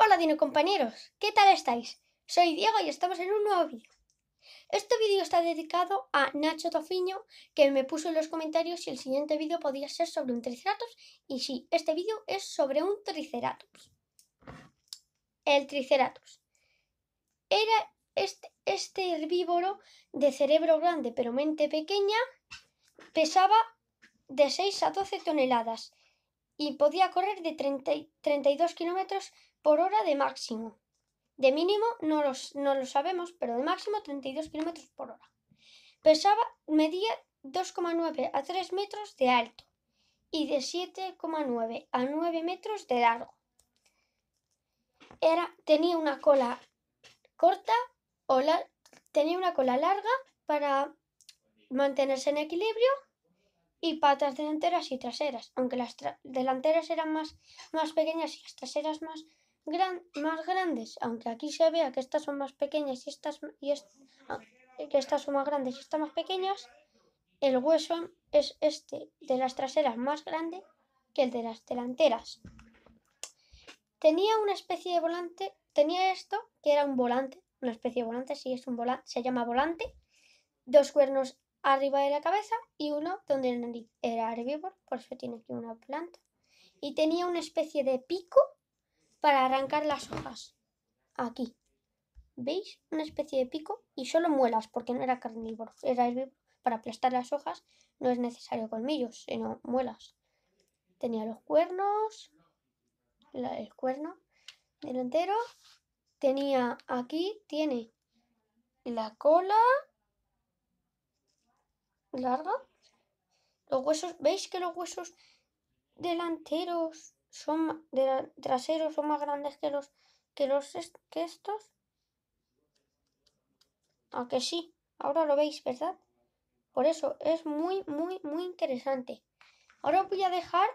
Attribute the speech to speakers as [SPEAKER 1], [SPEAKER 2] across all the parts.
[SPEAKER 1] Hola Dino compañeros, ¿qué tal estáis? Soy Diego y estamos en un nuevo vídeo. Este vídeo está dedicado a Nacho Tofiño que me puso en los comentarios si el siguiente vídeo podía ser sobre un triceratops y sí, este vídeo es sobre un triceratops. El triceratops. Era este, este herbívoro de cerebro grande pero mente pequeña, pesaba de 6 a 12 toneladas y podía correr de 32 kilómetros por hora de máximo. De mínimo no, no lo sabemos, pero de máximo 32 km por hora. Pesaba, medía 2,9 a 3 metros de alto y de 7,9 a 9 metros de largo. Era, tenía una cola corta o la, tenía una cola larga para mantenerse en equilibrio y patas delanteras y traseras, aunque las delanteras eran más, más pequeñas y las traseras más más grandes, aunque aquí se vea que estas son más pequeñas y estas, y ah, que estas son más grandes y estas más pequeñas, el hueso es este de las traseras más grande que el de las delanteras. Tenía una especie de volante, tenía esto, que era un volante, una especie de volante, sí, es un volante, se llama volante, dos cuernos arriba de la cabeza y uno donde el nariz era herbívoro, por eso tiene aquí una planta. Y tenía una especie de pico para arrancar las hojas. Aquí. ¿Veis? Una especie de pico y solo muelas, porque no era carnívoro, era Para aplastar las hojas no es necesario colmillos, sino muelas. Tenía los cuernos, el cuerno delantero. Tenía aquí, tiene la cola larga. Los huesos, ¿veis que los huesos delanteros son traseros son más grandes que los que los que estos. aunque ah, sí, ahora lo veis, ¿verdad? Por eso es muy, muy, muy interesante. Ahora voy a dejar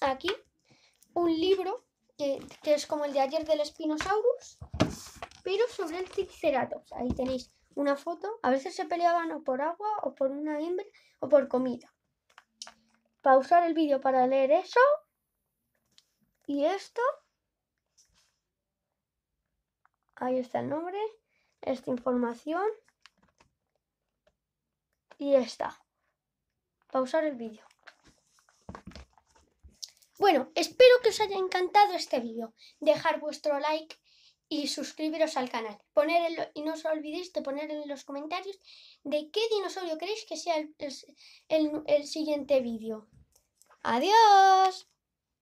[SPEAKER 1] aquí un libro que, que es como el de ayer del Spinosaurus, pero sobre el Triceratops. Ahí tenéis una foto. A veces se peleaban o por agua, o por una hembra, o por comida. Pausar el vídeo para leer eso y esto, ahí está el nombre, esta información y esta. Pausar el vídeo. Bueno, espero que os haya encantado este vídeo. Dejar vuestro like y suscribiros al canal. y no os olvidéis de poner en los comentarios de qué dinosaurio queréis que sea el siguiente vídeo. ¡Adiós!